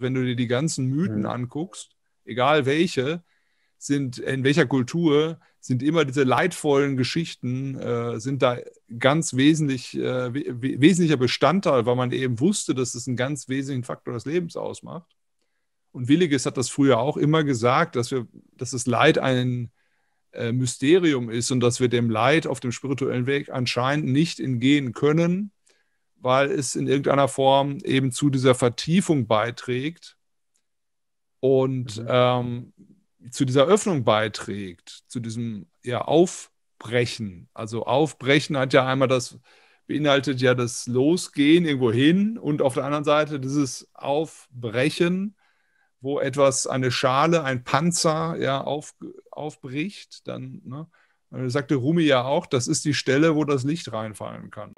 wenn du dir die ganzen Mythen mhm. anguckst, egal welche, sind in welcher Kultur, sind immer diese leidvollen Geschichten, äh, sind da ganz wesentlich, äh, we wesentlicher Bestandteil, weil man eben wusste, dass es einen ganz wesentlichen Faktor des Lebens ausmacht. Und Williges hat das früher auch immer gesagt, dass, wir, dass das Leid ein äh, Mysterium ist und dass wir dem Leid auf dem spirituellen Weg anscheinend nicht entgehen können, weil es in irgendeiner Form eben zu dieser Vertiefung beiträgt und mhm. ähm, zu dieser Öffnung beiträgt, zu diesem ja, Aufbrechen. Also Aufbrechen hat ja einmal das, beinhaltet ja das Losgehen irgendwo hin und auf der anderen Seite dieses Aufbrechen, wo etwas, eine Schale, ein Panzer ja, auf, aufbricht, dann ne? sagte Rumi ja auch, das ist die Stelle, wo das Licht reinfallen kann.